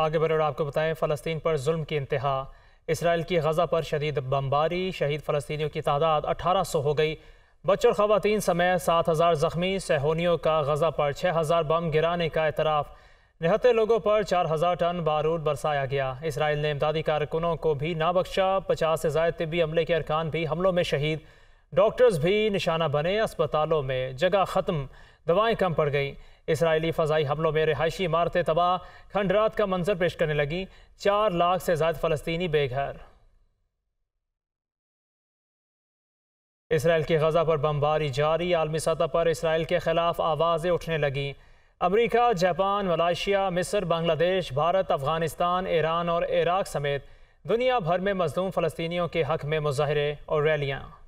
आगे बढ़े और आपको बताएं फ़लस्तीन पर जुल्म की इंतहा इसराइल की गज़ा पर शदीद बमबारी शहीद फ़लस्तियों की तादाद अठारह सौ हो गई बच्चों और ख़वान समय सात हज़ार ज़ख्मी सहोनीयों का गज़ा पर छः हज़ार बम गिराने का एतराफ़ निहत्ते लोगों पर चार हज़ार टन बारूद बरसाया गया इसराइल ने इमदादी कारकुनों को भी ना बख्शा पचास से जायद तबी अमले के अरकान भी हमलों में शहीद डॉक्टर्स भी निशाना बने अस्पतालों में जगह ख़त्म दवाएं कम पड़ गईं इसराइली फ़जाई हमलों में रिहायशी इमारतें तबाह खंडरात का मंजर पेश करने लगी चार लाख से ज़्यादा फ़लस्तनी बेघर इसराइल की गजा पर बमबारी जारी आलमी सतह पर इसराइल के खिलाफ आवाज़ें उठने लगीं अमरीका जापान मलाइशिया मिस्र बांग्लादेश भारत अफगानिस्तान ईरान और इराक समेत दुनिया भर में मजदूम फ़लस्तियों के हक में मुजाहरे और रैलियाँ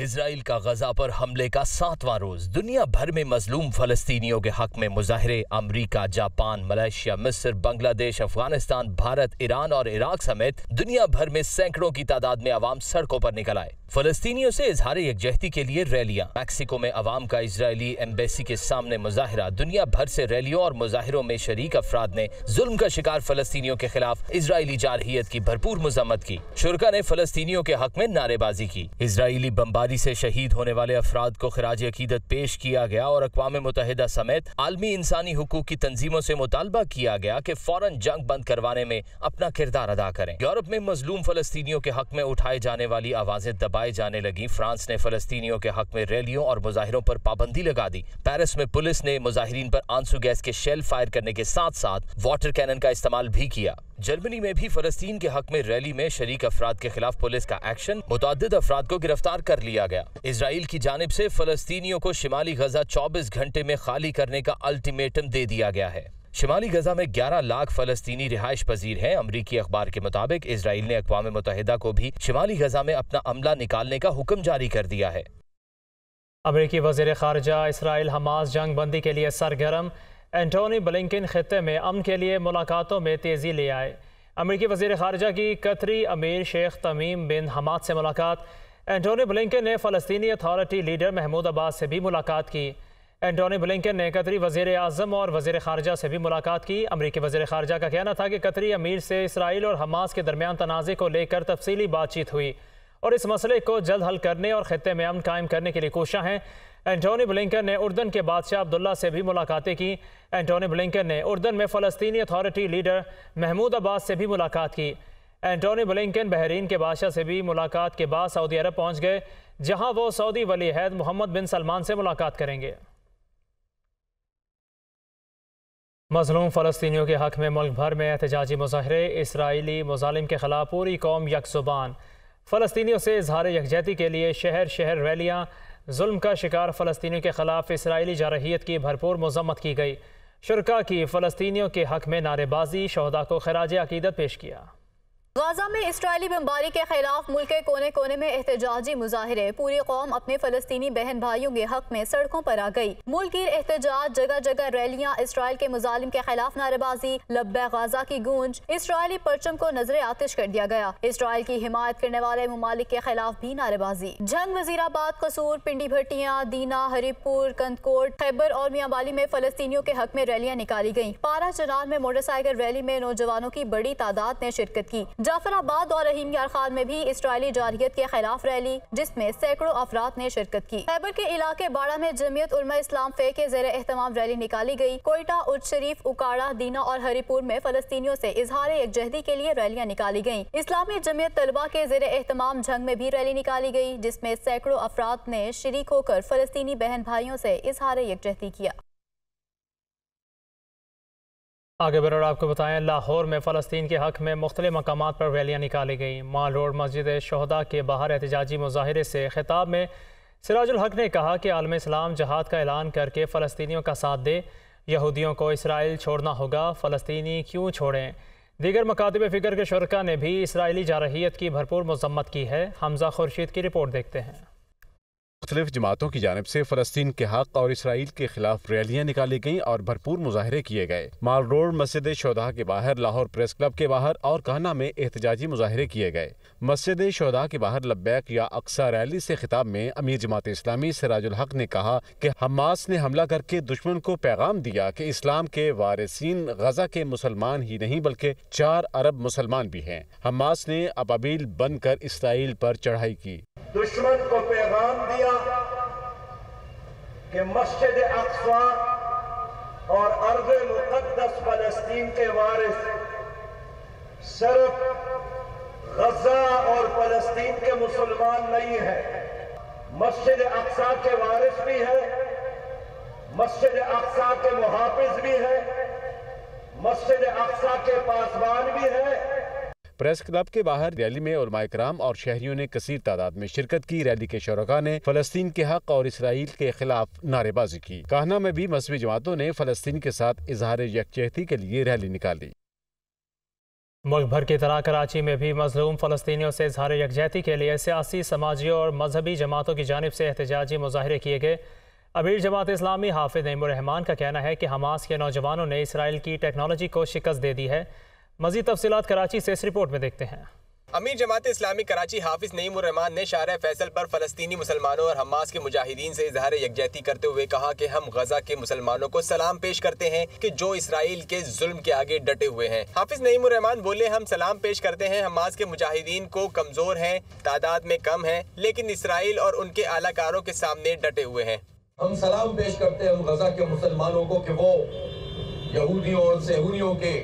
इसराइल का गजा पर हमले का सातवां रोज दुनिया भर में मजलूम फलस्तीनियों के हक में मुजाहरे अमरीका जापान मलेशिया मिस्र बांग्लादेश अफगानिस्तान भारत ईरान और इराक समेत दुनिया भर में सैकड़ों की तादाद में आवाम सड़कों पर निकल आए फलस्तीनियों से इजहार यकजहती के लिए रैलियां मैक्सिको में आवाम का इसराइली एम्बेसी के सामने मुजाहरा दुनिया भर से रैलियों और मुजाहरों में शरीक अफराद ने जुल्म का शिकार फलस्तीनियों के खिलाफ इसराइली जारहीत की भरपूर मजम्मत की शुरा ने फलस्तीनियों के हक में नारेबाजी की इसराइली बम्बारी से शहीद होने वाले अफराद को खराज अकीदत पेश किया गया और अकवा मुतहदा समेत आलमी इंसानी हकूक की तंजीमों से मुतालबा किया गया कि फौरन जंग बंद करवाने में अपना किरदार अदा करें यूरोप में मजलूम फलस्तीनियों के हक में उठाए जाने वाली आवाजें दबाई पाई जाने लगी फ्रांस ने फलस्तियों के हक में रैलियों और मुजाहिरों पर पाबंदी लगा दी पेरिस में पुलिस ने मुजाहरीन पर आंसू गैस के शेल फायर करने के साथ साथ वाटर कैनन का इस्तेमाल भी किया जर्मनी में भी फलस्तीन के हक में रैली में शरीक अफराद के खिलाफ पुलिस का एक्शन मुतद अफराद को गिरफ्तार कर लिया गया इसराइल की जानब ऐसी फलस्तीनियों को शिमाली गजा चौबीस घंटे में खाली करने का अल्टीमेटम दे दिया गया है शमाली गजा में 11 लाख फलस्तीनी रिहायश पजीर हैं अमरीकी अखबार के मुताबिक इसराइल ने अकवा मुतहदा को भी शिमाली गजा में अपना अमला निकालने का हुक्म जारी कर दिया है अमरीकी वजीर खारजा इसराइल हमास जंग बंदी के लिए सरगर्म एंटोनी बलिंकिन खत्े में अमन के लिए मुलाकातों में तेज़ी ले आए अमरीकी वजीर खारजा की कतरी अमीर शेख तमीम बिन हमाद से मुलाकात एंटोनी बलिंकिन ने फ़लस्तनी अथॉरिटी लीडर महमूद अब्बास से भी मुलाकात की एंटोनी ब्लिंकन ने कतरी वजीर अजम और वजीर खारजा से भी मुलाकात की अमरीकी वजीर खारजा का कहना था कि कतरी अमीर से इसराइल और हमास के दरमियान तनाज़े को लेकर तफसीली बातचीत हुई और इस मसले को जल्द हल करने और ख़त्े में अमन कायम करने के लिए कोशा हैं एंटोनी ब्लिंकन ने उर्दन के बादशाह अब्दुल्ला से भी मुलाकातें की एंटोनी ब्लिंकन ने उर्दन में फ़लस्तनी अथॉरिटी लीडर महमूद अब्बास से भी मुलाकात की एंटोनी ब्लिंकन बहरीन के बादशाह से भी मुलाकात के बाद सऊदी अरब पहुँच गए जहाँ वो सऊदी वली हैद मोहम्मद बिन सलमान से मुलाकात करेंगे मजलूम फ़लस्तियों के हक़ में मुल्क भर में एहतजाजी मुजाहरे इसराइली मुजालिम के खिलाफ पूरी कौम यकजुबान फ़लस्तियों से इजहार यकजहती के लिए शहर शहर रैलियाँ जुल्म का शिकार फ़लस्तियों के खिलाफ इसराइली जारहीत की भरपूर मजम्मत की गई शुरा की फ़लस्तियों के हक़ में नारेबाजी शहदा को खराज अकीदत पेश किया गजा में इसराइली बम्बारी के खिलाफ मुल्क के कोने कोने में एहतजाजी मुजाहरे पूरी कौम अपने फलस्तनी बहन भाइयों के हक में सड़कों पर आ गई मुल्क एहतजाज जगह जगह रैलियां इसराइल के मुजालिम के खिलाफ नारेबाजी लब्बे गजा की गूंज इसराइली परचम को नजर आतिश कर दिया गया इसराइल की हिमायत करने वाले ममालिक के खिलाफ भी नारेबाजी जंग वजीराबाद कसूर पिंडी भट्टिया दीना हरिपुर कंदकोट खैबर और मियाबाली में फलस्तियों के हक में रैलियाँ निकाली गयी पारा चनाल में मोटरसाइकिल रैली में नौजवानों की बड़ी तादाद ने शिरकत की जाफराबाद और रहीम यार खान में भी इसराइली जारहियत के खिलाफ रैली जिसमें सैकड़ों अफराद ने शिरकत की खैबर के इलाके बाड़ा में जमीयत उलमा इस्लाम फे के जेर एहतमाम रैली निकाली गई कोयटा उज शरीफ उकाड़ा दीना और हरीपुर में फलस्तियों से इजहार यकजहदी के लिए रैलियां निकाली गयी इस्लामी जमीयत तलबा के जेर एहतमाम जंग में भी रैली निकाली गयी जिसमे सैकड़ों अफराद ने शरीक होकर फलस्तनी बहन भाइयों से इजहार यकजहती किया आगे बरोड आपको बताएं लाहौर में फ़लस्तीन के हक़ में मुख्तलि मकाम पर रैलियाँ निकाली गईं माल रोड मस्जिद शहदा के बाहर एहतजाजी मुजाहरे से खिताब में सिराजुल हक ने कहा कि आलम इस्लाम जहाद का ऐलान करके फ़लस्तीनियों का साथ दे यहूदियों को इसराइल छोड़ना होगा फ़लस्तनी क्यों छोड़ें दीगर मकातब फ़िक्र के शुरा ने भी इसराइली जारहीत की भरपूर मजम्मत की है हमजा खुर्शीद की रिपोर्ट देखते हैं मुख्तलिफ जमातों की जानब ऐसी फ़लस्तीन के हक और इसराइल के खिलाफ रैलियाँ निकाली गयी और भरपूर मुजाहरे किए गए माल रोड मस्जिद शोधा के बाहर लाहौर प्रेस क्लब के बाहर और कहना में एहतजाजी मुजाहरे किए गए मस्जिद शोधा के बाहर लब्बैक या अक्सर रैली ऐसी खिताब में अमीर जमात इस्लामी सराजुल हक ने कहा की हमास ने हमला करके दुश्मन को पैगाम दिया की इस्लाम के वारसिन गजा के मुसलमान ही नहीं बल्कि चार अरब मुसलमान भी हैं हमास ने अबाबील बनकर इसराइल आरोप चढ़ाई की दुश्मन को पैगाम दिया कि मस्जिद अक्सा और अर्ज मुकदस फलस्तीन के वारिस सिर्फ गजा और फलस्तीन के मुसलमान नहीं है मस्जिद अक्सा के वारिस भी है मस्जिद अक्सा के मुहाफिज भी है मस्जिद अक्सा के पासवान भी है प्रेस क्लब के बाहर रैली में उलमाकराम और शहरियों ने कसर तादाद में शिरकत की रैली के शरका ने फलस्तीन के हक और इसराइल के खिलाफ नारेबाजी की कहना में भी मजहबी जमातों ने फलस्तीन के साथ इजहार यकजहती के लिए रैली निकाली मुल्क भर की तरह कराची में भी मजलूम फ़लस्तियों से इजहार यकजहती के लिए सियासी समाजी और मजहबी जमातों की जानब से एहतजाजी मुजाहरे किए गए अबीर जमात इस्लामी हाफिज नईमरहमान का कहना है कि हमास के नौजवानों ने इसराइल की टेक्नोलॉजी को शिकस्त दे दी है मजीद तफसीत कराची से इस रिपोर्ट में देखते हैं अमीर जमात इस्लामी कराची हाफिज नईम रहमान ने शार फैसल पर फलस्तनी मुसलमानों और हमास के मुजाहिदीन से इजहार यकजहती करते हुए कहा कि हम गजा के मुसलमानों को सलाम पेश करते हैं कि जो इसराइल के जुल्म के आगे डटे हुए हैं हाफिज नईम रहमान बोले हम सलाम पेश करते हैं हमास के मुजाहिदीन को कमजोर है तादाद में कम है लेकिन इसराइल और उनके आलाकारों के सामने डटे हुए हैं हम सलाम पेश करते हैं गजा के मुसलमानों को कि वो यहूदियों और के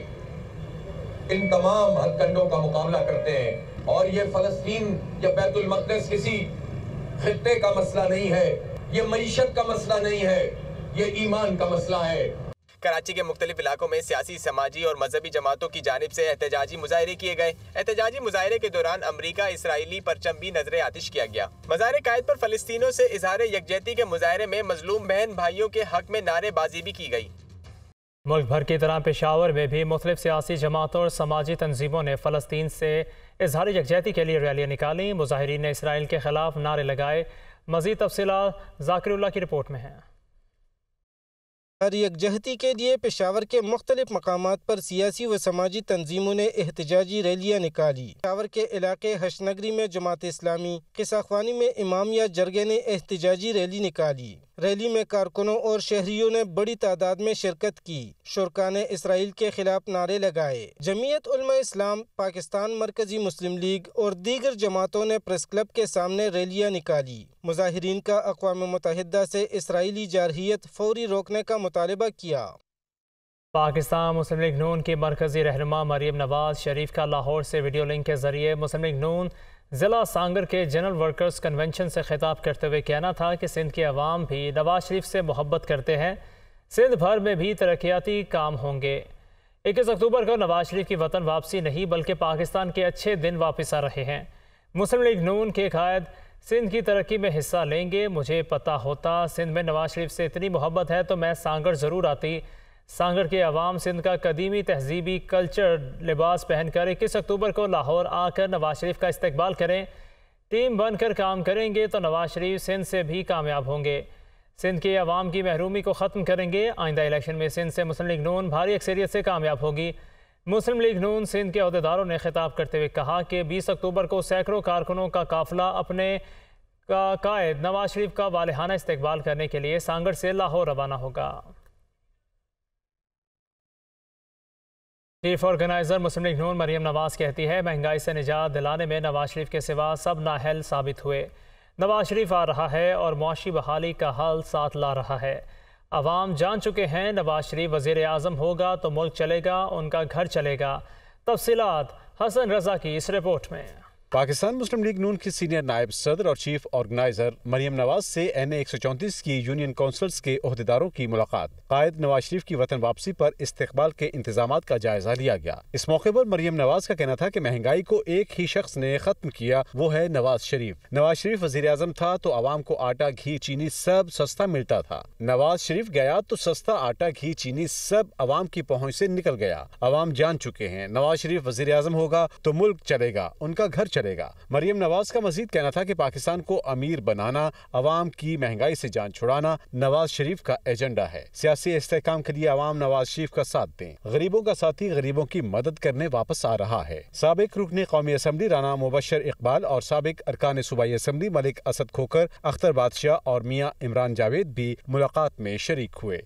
इन तमाम हथकंडों का मुकाबला करते हैं और ये फलस्तीन या बैतुलमकदस किसी खत्े का मसला नहीं है ये मीशत का मसला नहीं है ये ईमान का मसला है कराची के मुख्तलिफ इलाकों में सियासी समाजी और मजहबी जमातों की जानब से एहतजाजी मुजाहरे किए गए एहतजाजी मुजाहरे के दौरान अमरीका इसराइली परचम भी नजर आतिश किया गया मजार कायद पर फलस्तियों से इजहार यकजहती के मुजाहरे में मजलूम बहन भाइयों के हक में नारेबाजी भी की गई मुल्क भर की तरह पेशावर में भी मुख्तलिफ सियासी जमातों और समाजी तनजीमों ने फ़लस्तीन से इजहार यकजहती के लिए रैलियाँ निकाली मुजाहरीन ने इसराइल के खिलाफ नारे लगाए मजीद तफसला जाकिरुल्ला की रिपोर्ट में है हर यकजहती के लिए पेशावर के मुख्तलिफ मकाम पर सियासी व समाजी तंजीमों ने एहतजाजी रैलियाँ निकाली पेशावर के इलाके हशनगरी में जमात इस्लामी साखवानी में इमामिया जरगे ने एहतजाजी रैली निकाली रैली में कारकुनों और शहरियों ने बड़ी तादाद में शिरकत की शुरा ने इसराइल के खिलाफ नारे लगाए जमीयत इस्लाम पाकिस्तान मरकजी मुस्लिम लीग और दीगर जमातों ने प्रेस क्लब के सामने रैलियाँ निकाली मुजाहरीन का अकवा मुतहदा से इसराइली जारहीत फौरी रोकने का मुतालबा किया पाकिस्तान मुस्लिम लीग नून के मरकजी रहनुमा मरीम नवाज शरीफ का लाहौर से वीडियो लिंक के ज़रिए मुस्लिम लीग नून ज़िला सांगर के जनरल वर्कर्स कन्वेंशन से खिताब करते हुए कहना था कि सिंध के अवाम भी नवाज शरीफ से मोहब्बत करते हैं सिंध भर में भी तरक्याती काम होंगे इक्कीस अक्टूबर को नवाज शरीफ की वतन वापसी नहीं बल्कि पाकिस्तान के अच्छे दिन वापस आ रहे हैं मुस्लिम लीग नून के कायद सिंध की तरक्की में हिस्सा लेंगे मुझे पता होता सिंध में नवाज शरीफ से इतनी मोहब्बत है तो मैं सांगढ़ ज़रूर आती सांगढ़ के अवाम सिंध का कदीमी तहजीबी कल्चर लिबास पहनकर इक्कीस अक्टूबर को लाहौर आकर नवाज शरीफ का इस्तकबाल करें टीम बनकर काम करेंगे तो नवाज शरीफ सिंध से भी कामयाब होंगे सिंध के अवाम की महरूमी को ख़त्म करेंगे आइंदा इलेक्शन में सिंध से मुस्लिम लीग नून भारी अक्सरियत से कामयाब होगी मुस्लिम लीग नून सिंध के अहदेदारों ने खिताब करते हुए कहा कि 20 अक्टूबर को सैकड़ों कारकुनों का काफिला अपने का कायद नवाज शरीफ का वालहाना इस्तकबाल करने के लिए सांगढ़ से लाहौर रवाना होगा चीफ ऑर्गेनाइजर मुस्लिम लीग नून मरीम नवाज कहती है महंगाई से निजात दिलाने में नवाज शरीफ के सिवा सब नाहल साबित हुए नवाज शरीफ आ रहा है और मुआशी बहाली का हल साथ ला रहा है आवाम जान चुके हैं नवाज शरीफ वजीर अजम होगा तो मुल्क चलेगा उनका घर चलेगा तफसीत हसन रजा की इस रिपोर्ट में पाकिस्तान मुस्लिम लीग नून की सीनियर नायब सदर और चीफ ऑर्गेनाइजर मरियम नवाज से एन एक सौ चौंतीस की यूनियन काउंसिल के अहदेदारों की मुलाकात कायद नवाज शरीफ की वतन वापसी पर इस्तेकबाल के इंतजाम का जायजा लिया गया इस मौके पर मरियम नवाज का कहना था की महंगाई को एक ही शख्स ने खत्म किया वो है नवाज शरीफ नवाज शरीफ वजीर अजम था तो आवाम को आटा घी चीनी सब सस्ता मिलता था नवाज शरीफ गया तो सस्ता आटा घी चीनी सब आवाम की पहुँच ऐसी निकल गया आवाम जान चुके हैं नवाज शरीफ वजीर अजम होगा तो मुल्क चलेगा उनका घर चलेगा मरियम नवाज का मजीद कहना था कि पाकिस्तान को अमीर बनाना अवाम की महंगाई से जान छुड़ाना नवाज शरीफ का एजेंडा है सियासी इसकाम के लिए अवाम नवाज शरीफ का साथ दें गरीबों का साथी गरीबों की मदद करने वापस आ रहा है सबक रुकन कौमी असम्बली राना मुबशर इकबाल और सबक अरकान सूबाई असम्बली मलिक असद खोकर अख्तर बादशाह और मियाँ इमरान जावेद भी मुलाकात में शरीक हुए